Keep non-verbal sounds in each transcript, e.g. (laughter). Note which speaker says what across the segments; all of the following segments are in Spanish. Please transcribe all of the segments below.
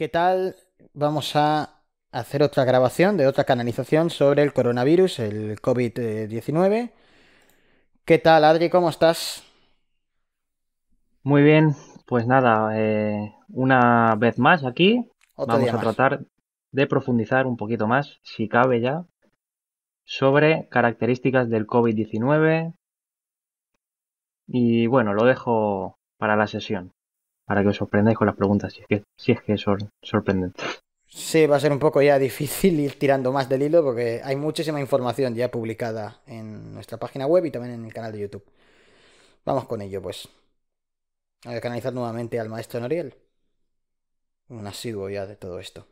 Speaker 1: ¿Qué tal? Vamos a hacer otra grabación de otra canalización sobre el coronavirus, el COVID-19. ¿Qué tal, Adri? ¿Cómo estás? Muy bien, pues nada, eh, una vez más
Speaker 2: aquí. vamos a tratar de profundizar un poquito más, si cabe ya, sobre características del COVID-19.
Speaker 1: Y bueno, lo dejo para la sesión
Speaker 2: para que os sorprendáis con las preguntas, si es que, si es, sorprendente.
Speaker 1: Sí, va a ser un poco ya difícil ir tirando más del hilo porque hay muchísima información ya publicada en nuestra página web y también en el canal de YouTube. Vamos con ello, pues. Voy a canalizar nuevamente al maestro Noriel. Un asiduo ya de todo esto.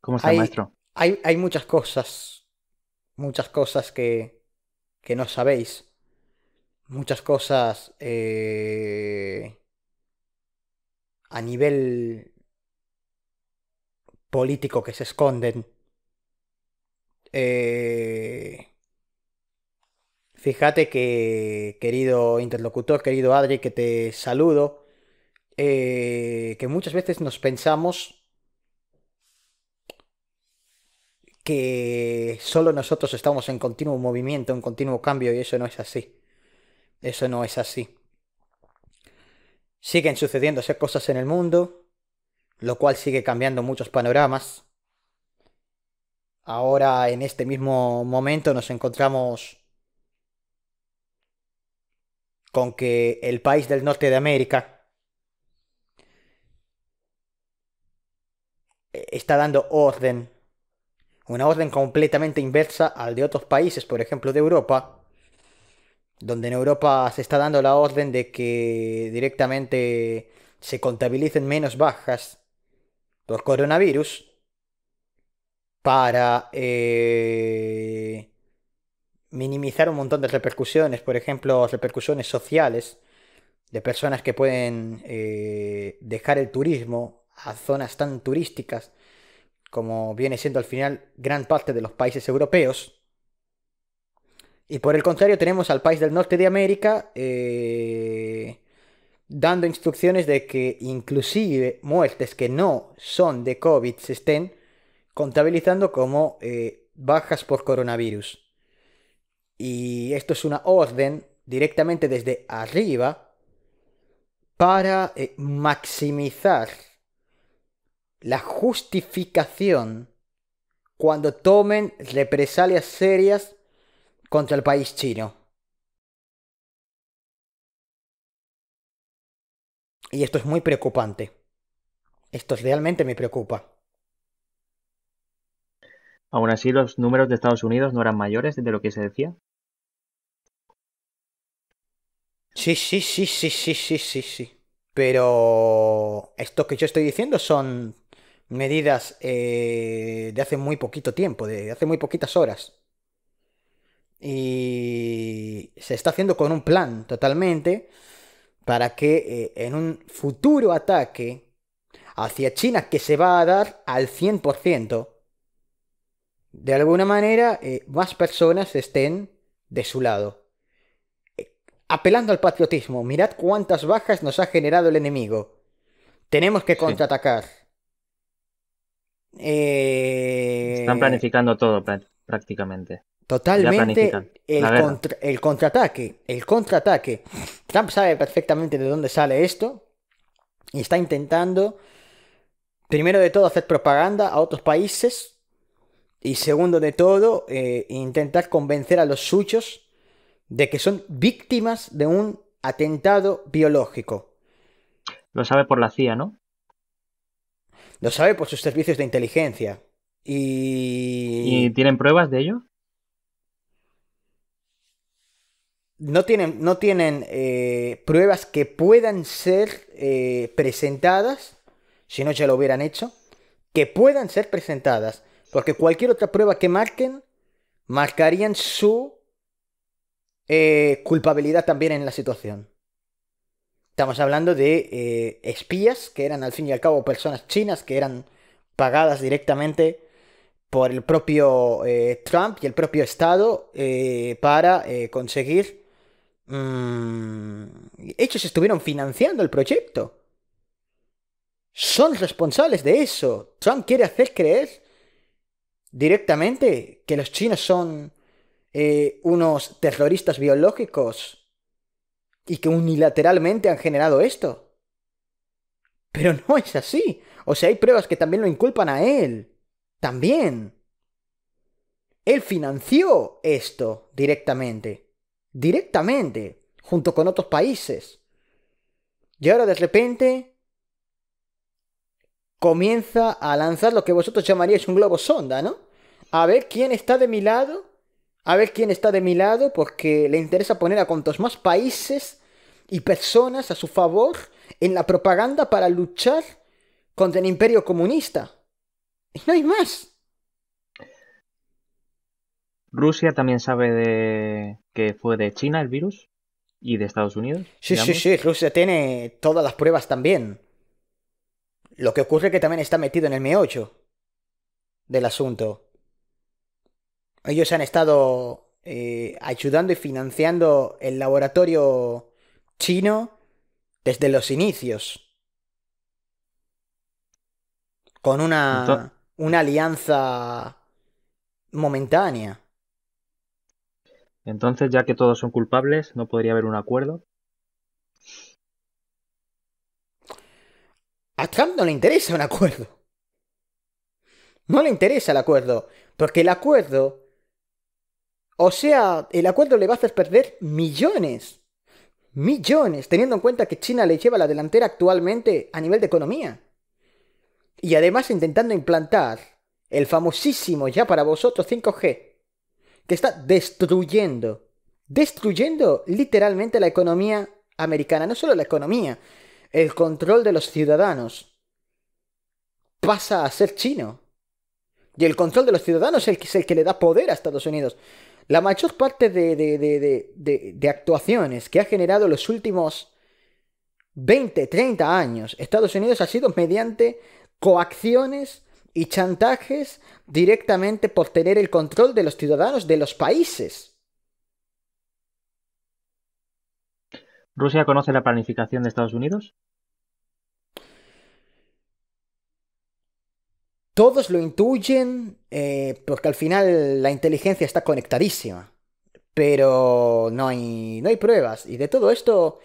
Speaker 2: ¿Cómo está, maestro?
Speaker 1: Hay, muchas cosas, muchas cosas que, que no sabéis, muchas cosas eh, a nivel político que se esconden. Eh, fíjate que, querido interlocutor, querido Adri, que te saludo, eh, que muchas veces nos pensamos que solo nosotros estamos en continuo movimiento, en continuo cambio, y eso no es así. Eso no es así. Siguen sucediéndose cosas en el mundo, lo cual sigue cambiando muchos panoramas. Ahora, en este mismo momento, nos encontramos con que el país del norte de América está dando orden una orden completamente inversa al de otros países, por ejemplo, de Europa, donde en Europa se está dando la orden de que directamente se contabilicen menos bajas por coronavirus para eh, minimizar un montón de repercusiones, por ejemplo, repercusiones sociales de personas que pueden eh, dejar el turismo a zonas tan turísticas como viene siendo al final gran parte de los países europeos. Y por el contrario tenemos al país del norte de América eh, dando instrucciones de que inclusive muertes que no son de COVID se estén contabilizando como eh, bajas por coronavirus. Y esto es una orden directamente desde arriba para eh, maximizar la justificación cuando tomen represalias serias contra el país chino. Y esto es muy preocupante. Esto realmente me preocupa.
Speaker 2: Aún así, los números de Estados Unidos no eran mayores de lo que se decía.
Speaker 1: Sí, sí, sí, sí, sí, sí, sí, sí. Pero esto que yo estoy diciendo son medidas eh, de hace muy poquito tiempo, de hace muy poquitas horas. Y se está haciendo con un plan totalmente para que eh, en un futuro ataque hacia China que se va a dar al 100%, de alguna manera eh, más personas estén de su lado. apelando al patriotismo, mirad cuántas bajas nos ha generado el enemigo. Tenemos que contraatacar. Eh, Están planificando
Speaker 2: todo prácticamente. Totalmente el,
Speaker 1: contraataque. El contraataque. Trump sabe perfectamente de dónde sale esto. Y está intentando, primero de todo, hacer propaganda a otros países. Y segundo de todo, eh, intentar convencer a los suyos de que son víctimas de un atentado biológico.
Speaker 2: Lo sabe por la CIA, ¿no?
Speaker 1: Lo sabe por sus servicios de inteligencia. Y... tienen pruebas de ello? No tienen, no tienen eh, pruebas que puedan ser eh, presentadas, si no ya lo hubieran hecho, que puedan ser presentadas, porque cualquier otra prueba que marquen, marcarían su eh, culpabilidad también en la situación. Estamos hablando de eh, espías, que eran al fin y al cabo personas chinas, que eran pagadas directamente por el propio eh, Trump y el propio Estado eh, para conseguir... Mmm, ellos estuvieron financiando el proyecto. Son responsables de eso. Trump quiere hacer creer directamente que los chinos son unos terroristas biológicos y que unilateralmente han generado esto. Pero no es así. O sea, hay pruebas que también lo inculpan a él. También. Él financió esto directamente. Directamente. Junto con otros países. Y ahora de repente comienza a lanzar lo que vosotros llamaríais un globo sonda, ¿no? A ver quién está de mi lado a ver quién está de mi lado, porque le interesa poner a cuantos más países y personas a su favor en la propaganda para luchar contra el imperio comunista. Y no hay más.
Speaker 2: Rusia también sabe de que fue de China el virus y de Estados Unidos. Sí, sí, sí,
Speaker 1: Rusia tiene todas las pruebas también. Lo que ocurre es que también está metido en el me8 del asunto. Ellos han estado eh, ayudando y financiando el laboratorio chino desde los inicios. Con una, una alianza momentánea.
Speaker 2: Entonces, ya que todos son culpables, ¿no podría haber un acuerdo?
Speaker 1: A Trump no le interesa un acuerdo. No le interesa el acuerdo, porque el acuerdo o sea, el acuerdo le va a hacer perder millones. Millones, teniendo en cuenta que China le lleva la delantera actualmente a nivel de economía. Y además intentando implantar el famosísimo ya para vosotros 5G, que está destruyendo, destruyendo literalmente la economía americana, no solo la economía, el control de los ciudadanos pasa a ser chino. Y el control de los ciudadanos es el que, es el que le da poder a Estados Unidos. La mayor parte de, de, actuaciones que ha generado los últimos 20, 30 años Estados Unidos ha sido mediante coacciones y chantajes directamente por tener el control de los ciudadanos de los países.
Speaker 2: ¿Rusia conoce la planificación de Estados Unidos?
Speaker 1: Todos lo intuyen eh, porque al final la inteligencia está conectadísima. Pero no hay, no hay pruebas. Y de todo esto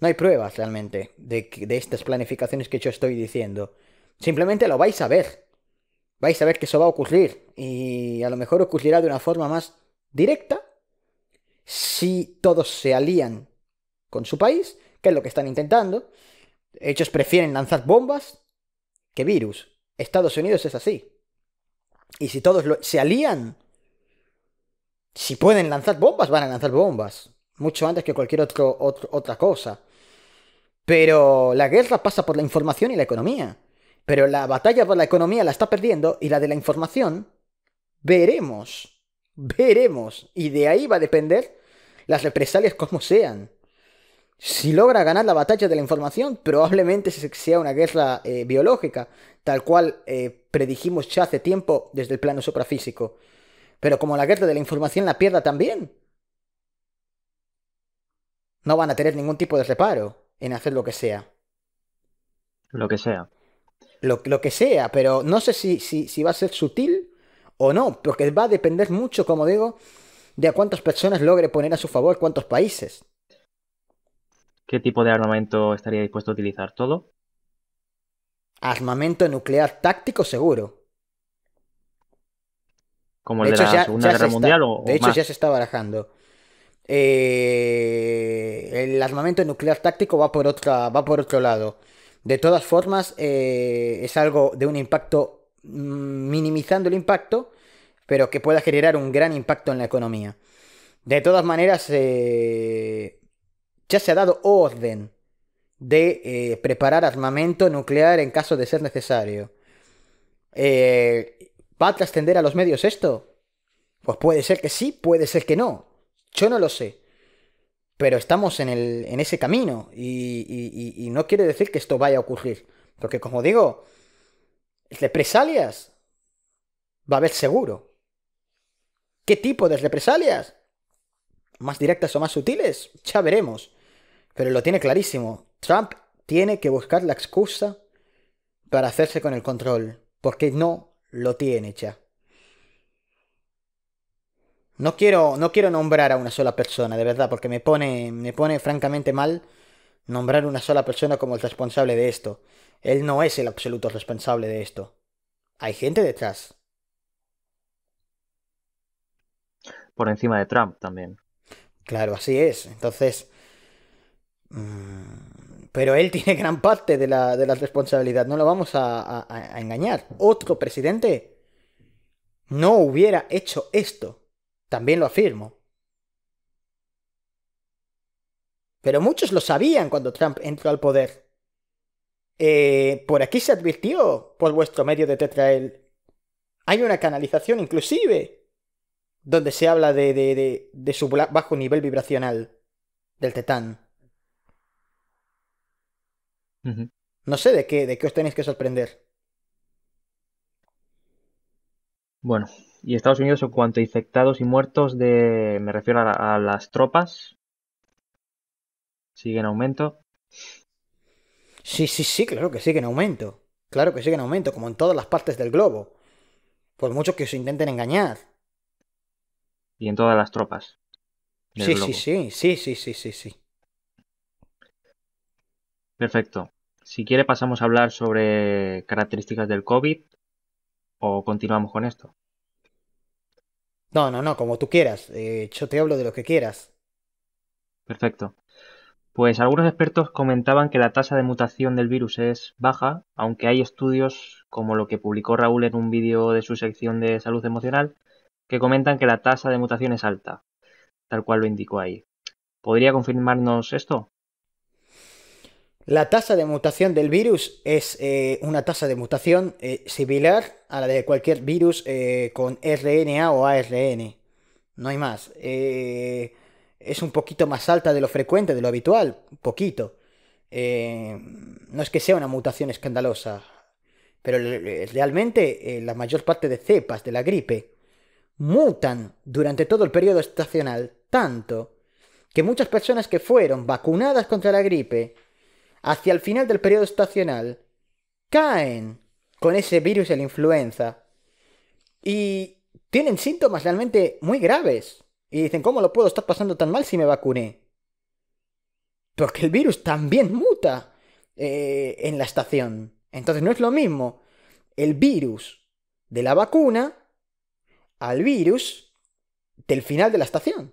Speaker 1: no hay pruebas realmente de, de estas planificaciones que yo estoy diciendo. Simplemente lo vais a ver. Vais a ver que eso va a ocurrir. Y a lo mejor ocurrirá de una forma más directa si todos se alían con su país, que es lo que están intentando. Ellos prefieren lanzar bombas que virus. Estados Unidos es así. Y si todos se alían, si pueden lanzar bombas, van a lanzar bombas. Mucho antes que cualquier otro, otra cosa. Pero la guerra pasa por la información y la economía. Pero la batalla por la economía la está perdiendo y la de la información, veremos. Veremos. Y de ahí va a depender las represalias como sean. Si logra ganar la batalla de la información, probablemente sea una guerra eh, biológica tal cual eh, predijimos ya hace tiempo desde el plano suprafísico. Pero como la guerra de la información la pierda también, no van a tener ningún tipo de reparo en hacer lo que sea. Lo que sea. Lo, que sea, pero no sé si va a ser sutil o no, porque va a depender mucho, como digo, de a cuántas personas logre poner a su favor cuántos países.
Speaker 2: ¿Qué tipo de armamento estaría dispuesto a utilizar? ¿Todo?
Speaker 1: armamento nuclear táctico seguro. Como el de, la Segunda Guerra Mundial está, o, De hecho, ya se está barajando. Eh, el armamento nuclear táctico va por, otra, va por otro lado. De todas formas, eh, es algo de un impacto, mm, minimizando el impacto, pero que pueda generar un gran impacto en la economía. De todas maneras, eh, ya se ha dado orden de eh, preparar armamento nuclear en caso de ser necesario. Eh, ¿Va a trascender a los medios esto? Pues puede ser que sí, puede ser que no. Yo no lo sé. Pero estamos en, el, en ese camino y, y, y, no quiere decir que esto vaya a ocurrir. Porque como digo, represalias va a haber seguro. ¿Qué tipo de represalias? ¿Más directas o más sutiles? Ya veremos. Pero lo tiene clarísimo. Trump tiene que buscar la excusa para hacerse con el control, porque no lo tiene ya. No quiero, no quiero nombrar a una sola persona, de verdad, porque me pone, me pone francamente mal nombrar a una sola persona como el responsable de esto. Él no es el absoluto responsable de esto. Hay gente detrás.
Speaker 2: Por encima de Trump también.
Speaker 1: Claro, así es. Entonces... Mm, pero él (laughs) tiene gran parte de la, de responsabilidad, no lo vamos a, engañar. Otro presidente no hubiera hecho esto, también lo afirmo. Pero muchos lo sabían cuando Trump entró al poder. Eh, por aquí se advirtió por vuestro medio de Tetrael. Hay una canalización inclusive, donde se habla de, de, de, de su bajo nivel vibracional del tetán. No sé de qué, de qué os tenéis que sorprender.
Speaker 2: Bueno, y Estados Unidos en cuanto infectados y muertos de, me refiero a,
Speaker 1: las tropas, sigue en aumento. Sí, sí, sí, claro que sigue en aumento. Claro que sigue en aumento, como en todas las partes del globo. Por mucho que os intenten engañar.
Speaker 2: Y en todas las tropas. sí, sí,
Speaker 1: sí, sí, sí, sí, sí.
Speaker 2: Perfecto. Si quiere pasamos a hablar sobre características del COVID o continuamos con esto.
Speaker 1: No, no, no, como tú quieras. Eh, yo te hablo de lo que quieras.
Speaker 2: Perfecto. Pues algunos expertos comentaban que la tasa de mutación del virus es baja, aunque hay estudios como lo que publicó Raúl en un vídeo de su sección de salud emocional, que comentan que la tasa de mutación es alta, tal cual lo indicó ahí. ¿Podría confirmarnos esto?
Speaker 1: La tasa de mutación del virus es eh, una tasa de mutación eh, similar a la de cualquier virus eh, con RNA o ARN. No hay más. es un poquito más alta de lo frecuente, de lo habitual. Un poquito. no es que sea una mutación escandalosa. Pero realmente la mayor parte de cepas de la gripe mutan durante todo el periodo estacional tanto que muchas personas que fueron vacunadas contra la gripe hacia el final del periodo estacional, caen con ese virus de la influenza y tienen síntomas realmente muy graves. Y dicen, ¿cómo lo puedo estar pasando tan mal si me vacuné? Porque el virus también muta eh, en la estación. Entonces no es lo mismo el virus de la vacuna al virus del final de la estación.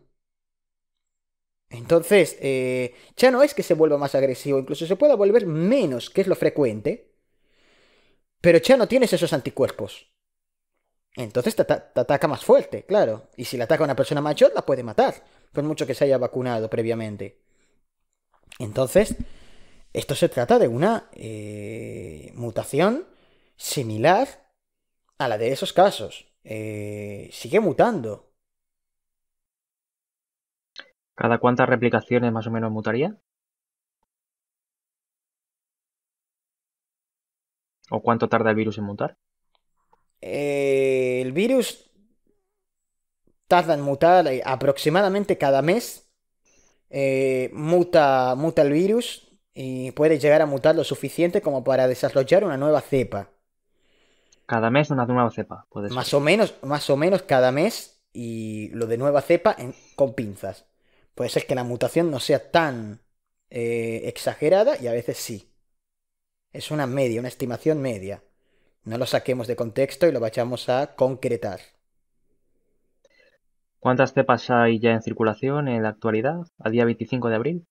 Speaker 1: Entonces, eh, ya no es que se vuelva más agresivo, incluso se pueda volver menos, que es lo frecuente, pero ya no tienes esos anticuerpos. Entonces te, ataca más fuerte, claro. Y si le ataca a una persona mayor, la puede matar, por mucho que se haya vacunado previamente. Entonces, esto se trata de una eh, mutación similar a la de esos casos. Eh, sigue mutando.
Speaker 2: ¿Cada cuántas replicaciones más o menos mutaría? ¿O cuánto tarda el virus en mutar?
Speaker 1: Eh, el virus tarda en mutar eh, aproximadamente cada mes. Eh, muta, muta el virus y puede llegar a mutar lo suficiente como para desarrollar una nueva cepa.
Speaker 2: Cada mes una nueva cepa,
Speaker 1: puede Más o menos, más o menos cada mes y lo de nueva cepa con pinzas puede ser que la mutación no sea tan eh, exagerada y a veces sí. Es una media, una estimación media. No lo saquemos de contexto y lo vayamos a concretar.
Speaker 2: ¿Cuántas cepas hay ya en circulación en la actualidad, a día 25 de abril?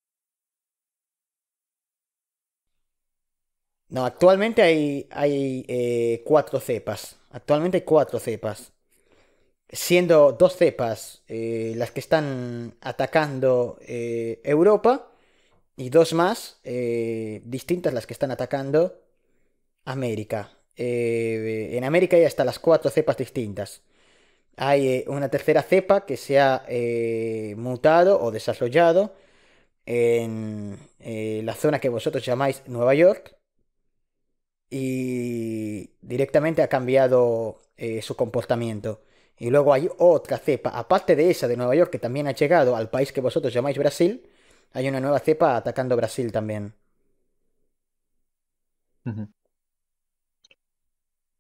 Speaker 1: No, actualmente hay, eh, cuatro cepas. Actualmente hay cuatro cepas siendo dos cepas eh, las que están atacando eh, Europa y dos más eh, distintas las que están atacando América. en América ya hasta las cuatro cepas distintas. Hay una tercera cepa que se ha mutado o desarrollado en la zona que vosotros llamáis Nueva York y directamente ha cambiado su comportamiento. Y luego hay otra cepa, aparte de esa de Nueva York, que también ha llegado al país que vosotros llamáis Brasil, hay una nueva cepa atacando Brasil también.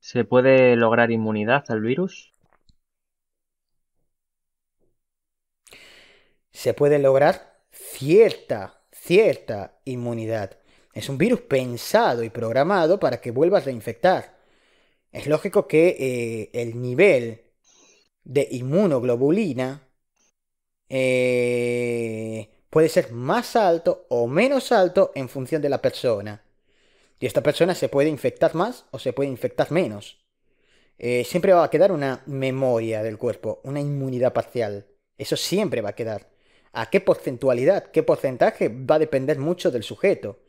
Speaker 2: ¿Se puede lograr inmunidad
Speaker 1: al virus? Se puede lograr cierta, cierta inmunidad. Es un virus pensado y programado para que vuelvas a infectar. Es lógico que eh, el nivel de inmunoglobulina eh, puede ser más alto o menos alto en función de la persona. Y esta persona se puede infectar más o se puede infectar menos. Eh, siempre va a quedar una memoria del cuerpo, una inmunidad parcial. Eso siempre va a quedar. ¿A qué porcentualidad, qué porcentaje va a depender mucho del sujeto?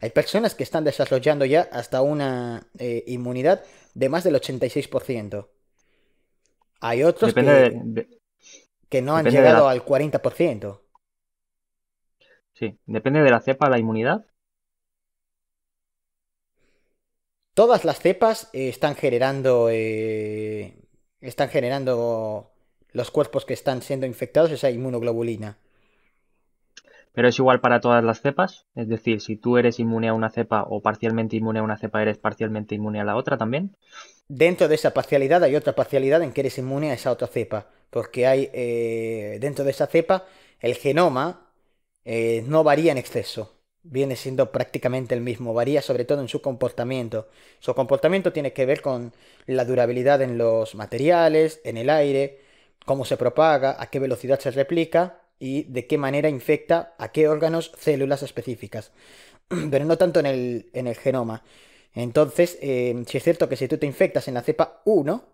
Speaker 1: Hay personas que están desarrollando ya hasta una eh, inmunidad de más del 86%. Hay otros que, no han llegado al 40%. Sí, depende de la cepa, la inmunidad. Todas las cepas están generando. Eh, están generando los cuerpos que están siendo infectados, esa inmunoglobulina
Speaker 2: pero es igual para todas las cepas, es decir, si tú eres inmune a una cepa o parcialmente inmune a una cepa, eres parcialmente inmune a la otra también.
Speaker 1: Dentro de esa parcialidad hay otra parcialidad en que eres inmune a esa otra cepa, porque hay eh, dentro de esa cepa el genoma eh, no varía en exceso, viene siendo prácticamente el mismo, varía sobre todo en su comportamiento. Su comportamiento tiene que ver con la durabilidad en los materiales, en el aire, cómo se propaga, a qué velocidad se replica y de qué manera infecta a qué órganos, células específicas, (clears throat) pero no tanto en el, genoma. Entonces, eh, si es cierto que si tú te infectas en la cepa 1,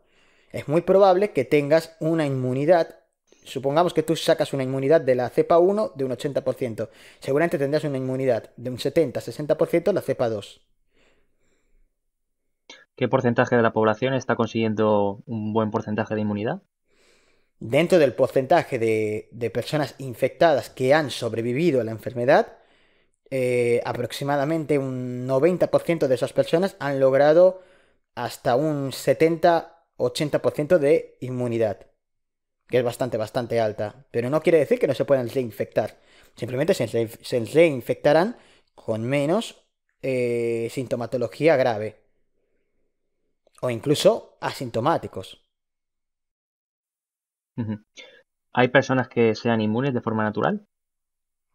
Speaker 1: es muy probable que tengas una inmunidad. Supongamos que tú sacas una inmunidad de la cepa 1 de un 80%. Seguramente tendrás una inmunidad de un 70-60% la cepa 2.
Speaker 2: ¿Qué porcentaje de la población está consiguiendo un buen porcentaje de inmunidad?
Speaker 1: dentro del porcentaje de, personas infectadas que han sobrevivido a la enfermedad, eh, aproximadamente un 90% de esas personas han logrado hasta un 70-80% de inmunidad, que es bastante, bastante alta. Pero no quiere decir que no se puedan reinfectar. Simplemente se, reinfectarán con menos eh, sintomatología grave. O incluso asintomáticos.
Speaker 2: ¿Hay personas que sean inmunes de forma natural?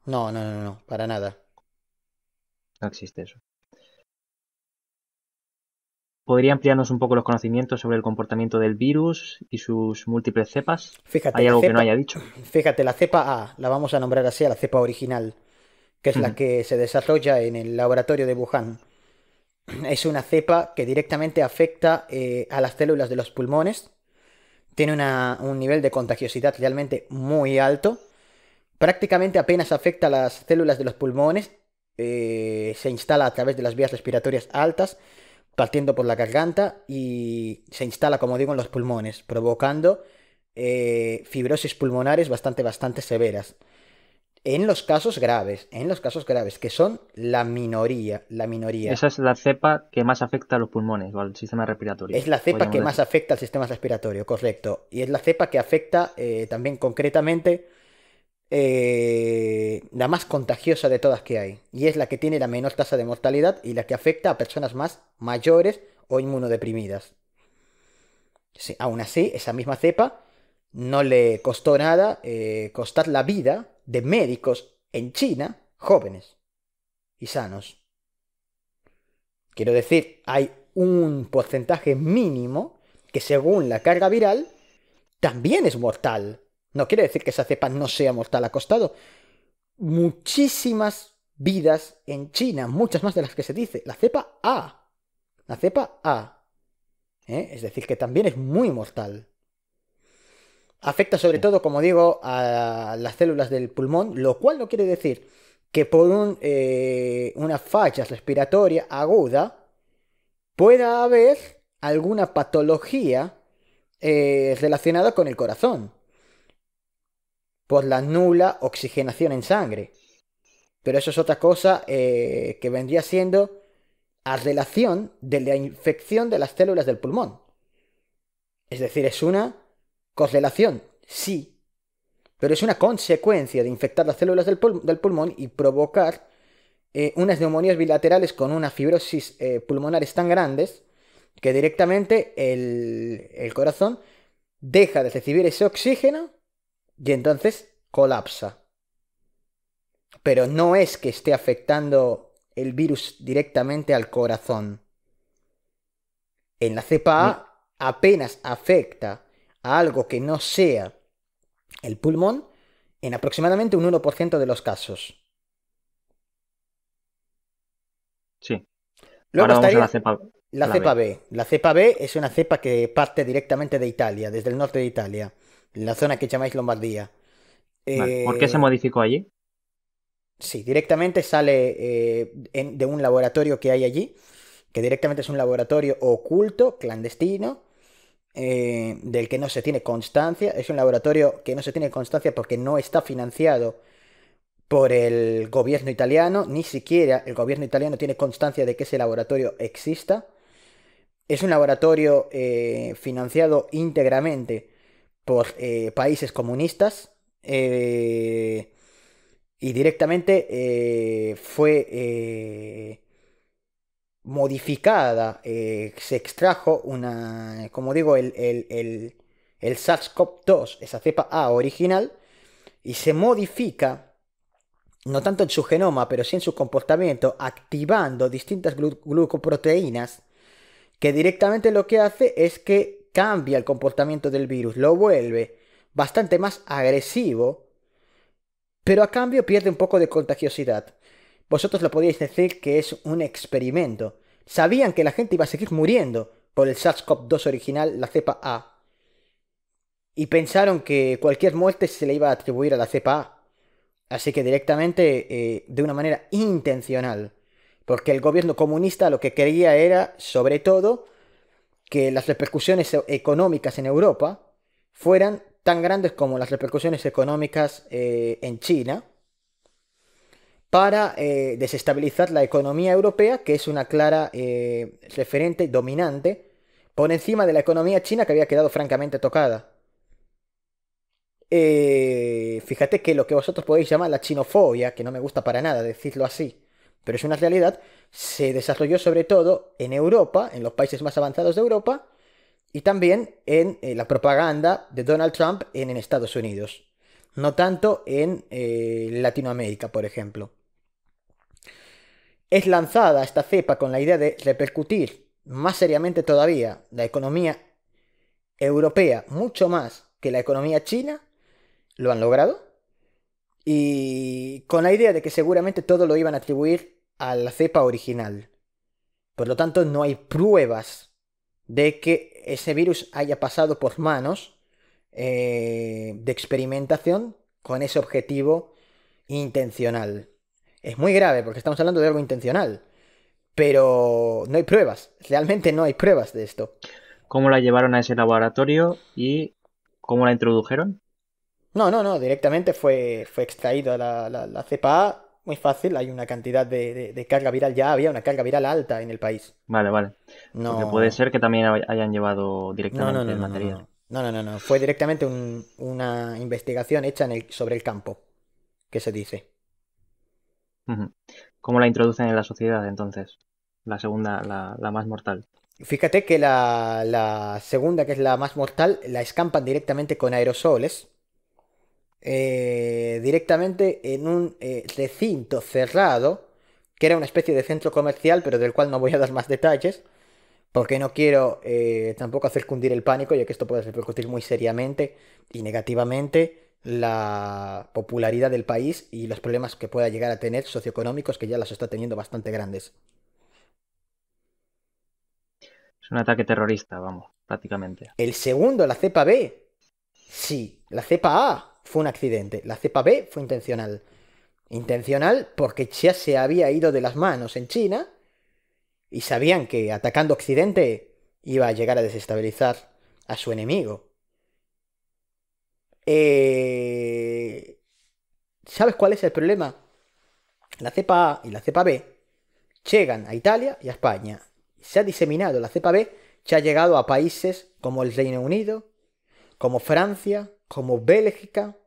Speaker 1: No, no, no, no, para nada. No existe eso.
Speaker 2: ¿Podría ampliarnos un poco los conocimientos sobre el comportamiento del virus y sus múltiples cepas? Fíjate, ¿Hay algo que no haya dicho?
Speaker 1: Fíjate, la cepa A, la vamos a nombrar así la cepa original, que es la que se desarrolla en el laboratorio de Wuhan. Es una cepa que directamente afecta eh, a las células de los pulmones, tiene un nivel de contagiosidad realmente muy alto. Prácticamente apenas afecta a las células de los pulmones. Eh, se instala a través de las vías respiratorias altas, partiendo por la garganta y se instala, como digo, en los pulmones, provocando eh, fibrosis pulmonares bastante, bastante severas. En los casos graves, en los casos graves, que son la minoría, la minoría. Esa
Speaker 2: es la cepa que más afecta a los pulmones o al sistema respiratorio. Es la cepa que más
Speaker 1: afecta al sistema respiratorio, correcto. Y es la cepa que afecta eh, también concretamente eh, la más contagiosa de todas que hay. Y es la que tiene la menor tasa de mortalidad y la que afecta a personas más mayores o inmunodeprimidas. aún así, esa misma cepa no le costó nada eh, costar la vida de médicos en China jóvenes y sanos. Quiero decir, hay un porcentaje mínimo que según la carga viral también es mortal. No quiere decir que esa cepa no sea mortal, ha costado muchísimas vidas en China, muchas más de las que se dice. La cepa A. La cepa A. ¿Eh? Es decir, que también es muy mortal. Afecta sobre todo, como digo, a las células del pulmón, lo cual no quiere decir que por eh, una falla respiratoria aguda pueda haber alguna patología eh, relacionada con el corazón por la nula oxigenación en sangre. Pero eso es otra cosa eh, que vendría siendo a relación de la infección de las células del pulmón. Es decir, es una Correlación, sí, pero es una consecuencia de infectar las células del, pulmón y provocar eh, unas neumonías bilaterales con unas fibrosis eh, pulmonares tan grandes que directamente el, el corazón deja de recibir ese oxígeno y entonces colapsa. Pero no es que esté afectando el virus directamente al corazón. En la cepa A apenas afecta a algo que no sea el pulmón en aproximadamente un 1% de los casos.
Speaker 2: Sí. Ahora la cepa, la cepa B. La
Speaker 1: cepa B es una cepa que parte directamente de Italia, desde el norte de Italia, la zona que llamáis Lombardía. ¿Por qué eh, se
Speaker 2: modificó allí?
Speaker 1: Sí, directamente sale eh, de un laboratorio que hay allí, que directamente es un laboratorio oculto, clandestino, eh, del que no se tiene constancia. Es un laboratorio que no se tiene constancia porque no está financiado por el gobierno italiano. Ni siquiera el gobierno italiano tiene constancia de que ese laboratorio exista. Es un laboratorio eh, financiado íntegramente por eh, países comunistas. y directamente fue modificada. Eh, se extrajo una, como digo, el, el, el, SARS-CoV-2, esa cepa A original, y se modifica, no tanto en su genoma, pero sí en su comportamiento, activando distintas glucoproteínas, que directamente lo que hace es que cambia el comportamiento del virus, lo vuelve bastante más agresivo, pero a cambio pierde un poco de contagiosidad. Vosotros lo podíais decir que es un experimento. Sabían que la gente iba a seguir muriendo por el SARS-CoV-2 original, la cepa A. Y pensaron que cualquier muerte se le iba a atribuir a la cepa A. Así que directamente, eh, de una manera intencional. Porque el gobierno comunista lo que quería era, sobre todo, que las repercusiones económicas en Europa fueran tan grandes como las repercusiones económicas eh, en China para eh, desestabilizar la economía europea, que es una clara eh, referente dominante, por encima de la economía china que había quedado francamente tocada. Eh, fíjate que lo que vosotros podéis llamar la chinofobia, que no me gusta para nada decirlo así, pero es una realidad, se desarrolló sobre todo en Europa, en los países más avanzados de Europa, y también en la propaganda de Donald Trump en Estados Unidos, no tanto en Latinoamérica, por ejemplo. Es lanzada esta cepa con la idea de repercutir más seriamente todavía la economía europea, mucho más que la economía china. Lo han logrado. Y con la idea de que seguramente todo lo iban a atribuir a la cepa original. Por lo tanto, no hay pruebas de que ese virus haya pasado por manos eh, de experimentación con ese objetivo intencional es muy grave porque estamos hablando de algo intencional. Pero no hay pruebas, realmente no hay pruebas de esto.
Speaker 2: ¿Cómo la llevaron a ese laboratorio y cómo la introdujeron?
Speaker 1: No, no, no, directamente fue, fue extraída la, cepa muy fácil, hay una cantidad de, carga viral, ya había una carga viral alta en el país.
Speaker 2: Vale, vale. No... puede ser que también hayan llevado directamente no, no, el material.
Speaker 1: No, no, no, no. Fue directamente una investigación hecha en el, sobre el campo, que se dice.
Speaker 2: ¿Cómo la introducen en la sociedad entonces? La segunda, la, más mortal.
Speaker 1: Fíjate que la, segunda, que es la más mortal, la escampan directamente con aerosoles. Eh, directamente en un eh, recinto cerrado, que era una especie de centro comercial, pero del cual no voy a dar más detalles, porque no quiero eh, tampoco hacer cundir el pánico, ya que esto puede repercutir muy seriamente y negativamente la popularidad del país y los problemas que pueda llegar a tener socioeconómicos que ya las está teniendo bastante grandes.
Speaker 2: Es un ataque terrorista, vamos, prácticamente.
Speaker 1: El segundo, la cepa B. Sí, la cepa A fue un accidente, la cepa B fue intencional. Intencional porque ya se había ido de las manos en China y sabían que atacando Occidente iba a llegar a desestabilizar a su enemigo. Eh, ¿Sabes cuál es el problema? La cepa A y la cepa B llegan a Italia y a España. Se ha diseminado la cepa B, se ha llegado a países como el Reino Unido, como Francia, como Bélgica.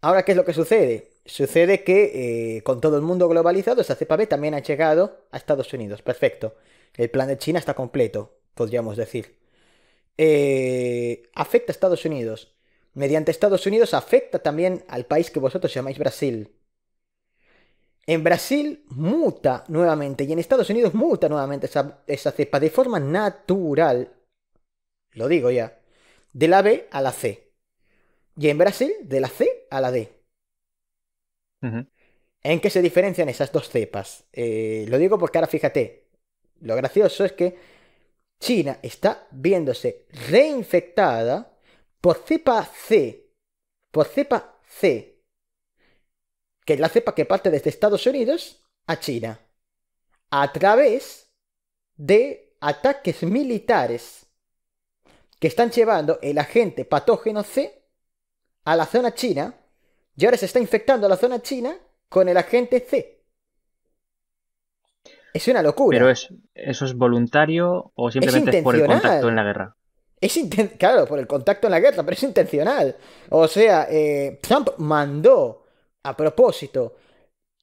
Speaker 1: Ahora, ¿qué es lo que sucede? Sucede que eh, con todo el mundo globalizado, esa cepa B también ha llegado a Estados Unidos. Perfecto. El plan de China está completo, podríamos decir. Eh, afecta a Estados Unidos. Mediante Estados Unidos afecta también al país que vosotros llamáis Brasil. En Brasil muta nuevamente y en Estados Unidos muta nuevamente esa, cepa de forma natural. Lo digo ya. De la B a la C. Y en Brasil, de la C a la D. ¿En qué se diferencian esas dos cepas? Eh, lo digo porque ahora fíjate, lo gracioso es que China está viéndose reinfectada por cepa C, por cepa C, que es la cepa que parte desde Estados Unidos a China, a través de ataques militares que están llevando el agente patógeno C a la zona china y ahora se está infectando la zona china con el agente C.
Speaker 2: Es una locura. Pero es, eso es voluntario o simplemente es, por el contacto en la guerra.
Speaker 1: Es claro, por el contacto en la guerra, pero es intencional. O sea, eh, Trump mandó a propósito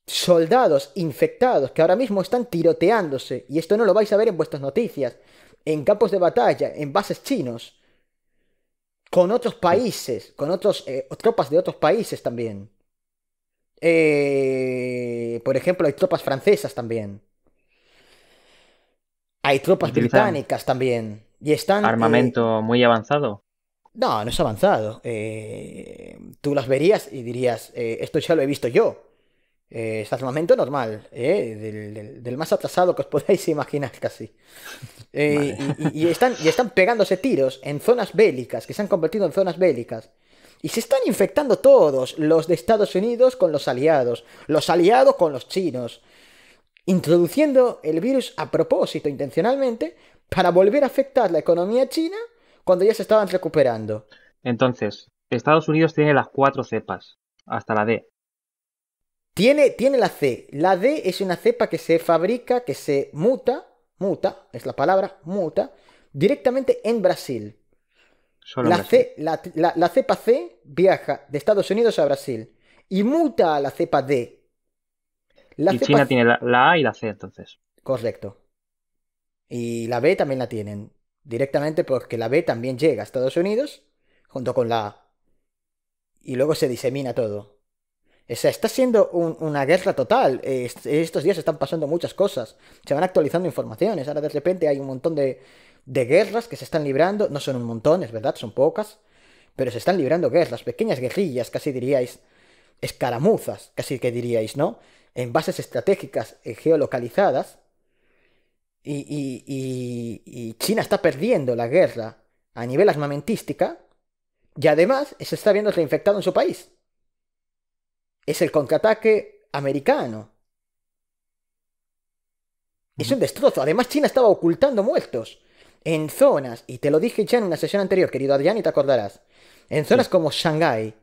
Speaker 1: soldados infectados que ahora mismo están tiroteándose, y esto no lo vais a ver en vuestras noticias, en campos de batalla, en bases chinos, con otros países, con otros eh, tropas de otros países también. Eh, por ejemplo, hay tropas francesas también. Hay tropas británicas también. Y están. Eh, armamento
Speaker 2: muy avanzado.
Speaker 1: No, no es avanzado. Eh, tú las verías y dirías, eh, esto ya lo he visto yo. es armamento normal, del, más atrasado que os podáis (laughs) imaginar casi. Y, están, y están pegándose tiros en zonas bélicas, que se han convertido en zonas bélicas. Y se están infectando todos, los de Estados Unidos con los aliados, los aliados con los chinos, introduciendo el virus a propósito, intencionalmente, para volver a afectar la economía china cuando ya se estaban recuperando.
Speaker 2: Entonces, Estados Unidos tiene las cuatro
Speaker 1: cepas, hasta la D. Tiene, tiene la C. La D es una cepa que se fabrica, que se muta, muta, es la palabra, muta, directamente en Brasil. la, C, la cepa C viaja de Estados Unidos a Brasil y muta a la cepa D, y China tiene la, A y la
Speaker 2: C, entonces.
Speaker 1: Correcto. Y la B también la tienen. Directamente porque la B también llega a Estados Unidos junto con la A. Y luego se disemina todo. O sea, está siendo una guerra total. estos días están pasando muchas cosas. Se van actualizando informaciones. Ahora de repente hay un montón de, de guerras que se están librando. No son un montón, es verdad, son pocas. Pero se están librando guerras, pequeñas guerrillas, casi diríais. Escaramuzas, casi que diríais, ¿no? en bases estratégicas eh, geolocalizadas. Y, China está perdiendo la guerra a nivel armamentística. Y además se está viendo reinfectado en su país. Es el contraataque americano. Es un destrozo. Además, China estaba ocultando muertos en zonas, y te lo dije ya en una sesión anterior, querido Adrián, y te acordarás, en zonas como Shanghái,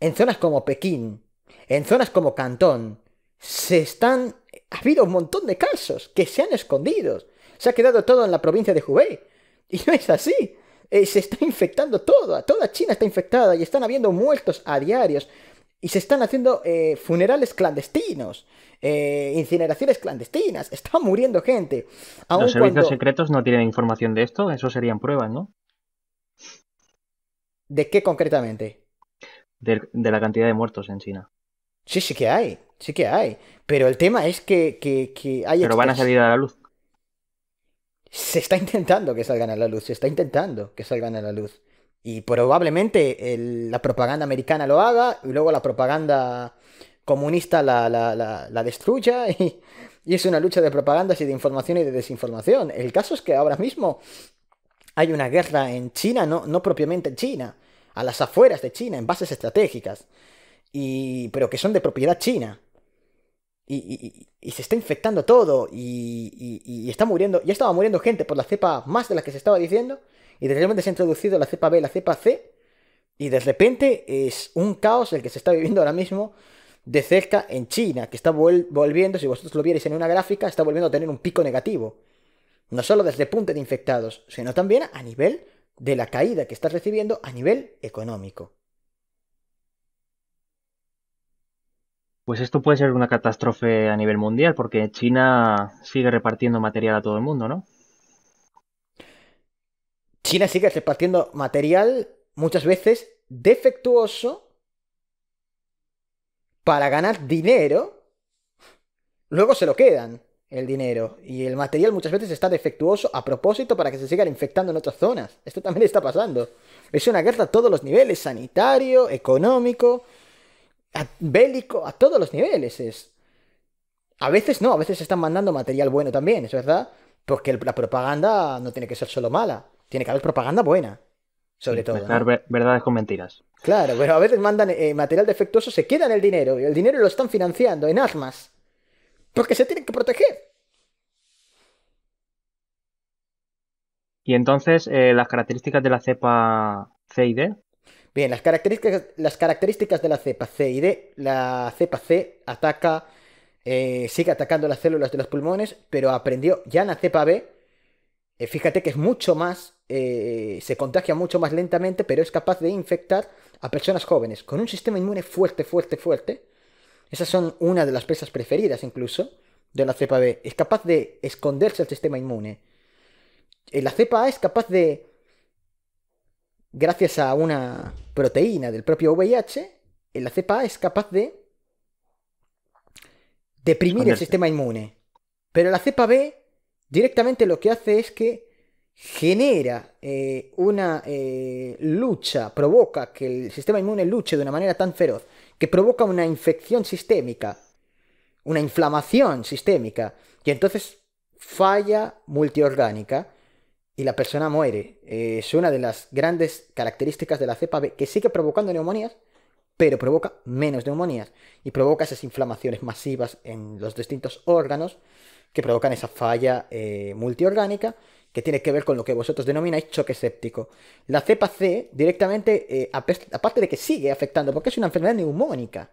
Speaker 1: en zonas como Pekín, en zonas como Cantón, se están... Ha habido un montón de casos que se han escondido. Se ha quedado todo en la provincia de Hubei. Y no es así. Eh, se está infectando todo. Toda China está infectada y están habiendo muertos a diarios. Y se están haciendo eh, funerales clandestinos, eh, incineraciones clandestinas. Está muriendo gente. Los servicios
Speaker 2: secretos no tienen información de esto. Eso serían pruebas, ¿no?
Speaker 1: ¿De qué concretamente? de la
Speaker 2: cantidad de muertos en China.
Speaker 1: Sí, sí que hay sí que hay. Pero el tema es que, que, hay... Pero van a salir a la luz. Se está intentando que salgan a la luz, se está intentando que salgan a la luz. Y probablemente la propaganda americana lo haga y luego la propaganda comunista la, destruya (laughs) y, es una lucha de propagandas y de información y de desinformación. El caso es que ahora mismo hay una guerra en China, no, propiamente en China, a las afueras de China, en bases estratégicas, y, pero que son de propiedad china. Y, se está infectando todo y, está muriendo, ya estaba muriendo gente por la cepa más de la que se estaba diciendo y de repente se ha introducido la cepa B, la cepa C y de repente es un caos el que se está viviendo ahora mismo de cerca en China, que está volviendo, si vosotros lo vierais en una gráfica, está volviendo a tener un pico negativo. No solo desde el punto de infectados, sino también a nivel de la caída que estás recibiendo a nivel económico.
Speaker 2: Pues esto puede ser una catástrofe a nivel mundial, porque China sigue repartiendo material a todo el mundo, ¿no?
Speaker 1: China sigue repartiendo material muchas veces defectuoso para ganar dinero. Luego se lo quedan el dinero. Y el material muchas veces está defectuoso a propósito para que se sigan infectando en otras zonas. Esto también está pasando. Es una guerra a todos los niveles, sanitario, económico, bélico, a todos los niveles es. A veces no, a veces están mandando material bueno también, es verdad, porque la propaganda no tiene que ser solo mala, tiene que haber propaganda buena, sobre todo.
Speaker 2: verdades con mentiras.
Speaker 1: Claro, pero a veces mandan eh, material defectuoso, se queda en el dinero, y el dinero lo están financiando en armas, porque se tienen que proteger.
Speaker 2: Y entonces, eh, las características de la cepa C y D
Speaker 1: Bien, las características, las características de la cepa C y D. La cepa C ataca, eh, sigue atacando las células de los pulmones, pero aprendió ya en la cepa B. Eh, fíjate que es mucho más, eh, se contagia mucho más lentamente, pero es capaz de infectar a personas jóvenes con un sistema inmune fuerte, fuerte, fuerte. Esas son una de las pesas preferidas incluso de la cepa B. Es capaz de esconderse al sistema inmune. La cepa A es capaz de gracias a una proteína del propio VIH, la cepa A es capaz de deprimir el sistema inmune. Pero la cepa B directamente lo que hace es que genera eh, una eh, lucha, provoca que el sistema inmune luche de una manera tan feroz, que provoca una infección sistémica, una inflamación sistémica, y entonces falla multiorgánica y la persona muere. Eh, es una de las grandes características de la cepa B, que sigue provocando neumonías, pero provoca menos neumonías y provoca esas inflamaciones masivas en los distintos órganos que provocan esa falla eh, multiorgánica que tiene que ver con lo que vosotros denomináis choque séptico. La cepa C directamente, eh, aparte de que sigue afectando, porque es una enfermedad neumónica,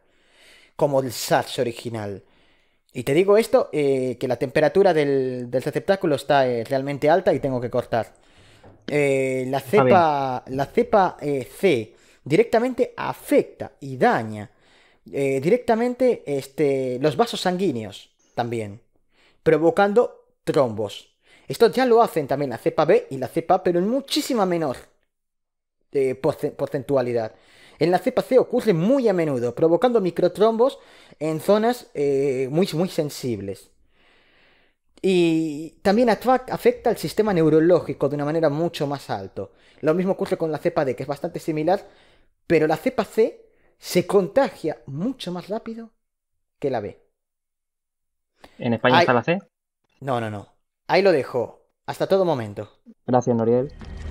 Speaker 1: como el SARS original, y te digo esto, eh, que la temperatura del, del receptáculo está eh, realmente alta y tengo que cortar. Eh, la cepa, la cepa C directamente afecta y daña directamente este, los vasos sanguíneos también, provocando trombos. Esto ya lo hacen también la cepa B y la cepa, pero en muchísima menor porcentualidad. En la cepa C ocurre muy a menudo, provocando microtrombos en zonas eh, muy, muy sensibles. Y también afecta al sistema neurológico de una manera mucho más alto. Lo mismo ocurre con la cepa D, que es bastante similar, pero la cepa C se contagia mucho más rápido que la B.
Speaker 2: ¿En España está la C?
Speaker 1: No, no, no. Ahí lo dejo. Hasta todo momento.
Speaker 2: Gracias, Noriel.